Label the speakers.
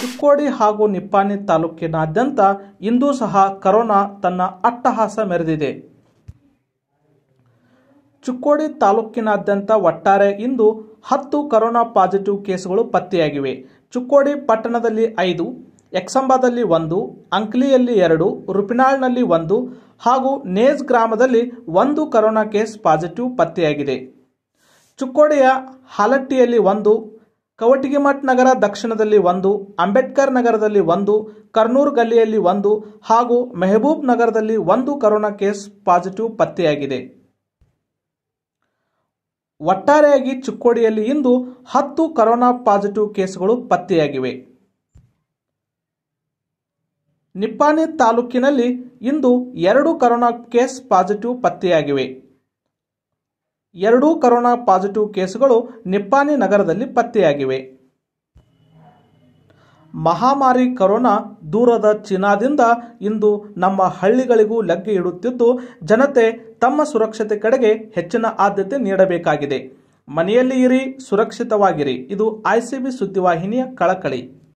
Speaker 1: ಚಿಕ್ಕೋಡಿ ಹಾಗೂ ನಿಪ್ಪಾಣಿ ತಾಲೂಕಿನಾದ್ಯಂತ ಇಂದೂ ಸಹ ಕರೋನಾ ತನ್ನ ಅಟ್ಟಹಾಸ ಮೆರೆದಿದೆ ಚಿಕ್ಕೋಡಿ ತಾಲೂಕಿನಾದ್ಯಂತ ಒಟ್ಟಾರೆ ಇಂದು ಹತ್ತು ಕರೋನಾ ಪಾಸಿಟಿವ್ ಕೇಸುಗಳು ಪತ್ತೆಯಾಗಿವೆ ಚಿಕ್ಕೋಡಿ ಪಟ್ಟಣದಲ್ಲಿ ಐದು ಎಕ್ಸಂಬಾದಲ್ಲಿ ಒಂದು ಅಂಕ್ಲಿಯಲ್ಲಿ ಎರಡು ರುಪಿನಾಳ್ನಲ್ಲಿ ಒಂದು ಹಾಗೂ ನೇಜ್ ಗ್ರಾಮದಲ್ಲಿ ಒಂದು ಕರೋನಾ ಕೇಸ್ ಪಾಸಿಟಿವ್ ಪತ್ತೆಯಾಗಿದೆ ಚುಕ್ಕೋಡಿಯ ಹಾಲಟ್ಟಿಯಲ್ಲಿ ಒಂದು ಕವಟಗಿಮಠ ನಗರ ದಕ್ಷಿಣದಲ್ಲಿ ಒಂದು ಅಂಬೇಡ್ಕರ್ ನಗರದಲ್ಲಿ ಒಂದು ಕರ್ನೂರ್ ಗಲ್ಲಿಯಲ್ಲಿ ಒಂದು ಹಾಗೂ ಮೆಹಬೂಬ್ ನಗರದಲ್ಲಿ ಒಂದು ಕರೋನಾ ಕೇಸ್ ಪಾಸಿಟಿವ್ ಪತ್ತೆಯಾಗಿದೆ ಒಟ್ಟಾರೆಯಾಗಿ ಚಿಕ್ಕೋಡಿಯಲ್ಲಿ ಇಂದು ಹತ್ತು ಕರೋನಾ ಪಾಸಿಟಿವ್ ಕೇಸ್ಗಳು ಪತ್ತೆಯಾಗಿವೆ ನಿಪ್ಪಾಣಿ ತಾಲೂಕಿನಲ್ಲಿ ಇಂದು ಎರಡು ಕರೋನಾ ಕೇಸ್ ಪಾಸಿಟಿವ್ ಪತ್ತೆಯಾಗಿವೆ ಎರಡೂ ಕೊರೋನಾ ಪಾಸಿಟಿವ್ ಕೇಸುಗಳು ನಿಪ್ಪಾನಿ ನಗರದಲ್ಲಿ ಪತ್ತೆಯಾಗಿವೆ ಮಹಾಮಾರಿ ಕೊರೋನಾ ದೂರದ ಚೀನಾದಿಂದ ಇಂದು ನಮ್ಮ ಹಳ್ಳಿಗಳಿಗೂ ಲಗ್ಗೆ ಇಡುತ್ತಿದ್ದು ಜನತೆ ತಮ್ಮ ಸುರಕ್ಷತೆ ಕಡೆಗೆ ಹೆಚ್ಚಿನ ಆದ್ಯತೆ ನೀಡಬೇಕಾಗಿದೆ ಮನೆಯಲ್ಲಿ ಇರಿ ಸುರಕ್ಷಿತವಾಗಿರಿ ಇದು ಐಸಿಬಿ ಸುದ್ದಿವಾಹಿನಿಯ ಕಳಕಳಿ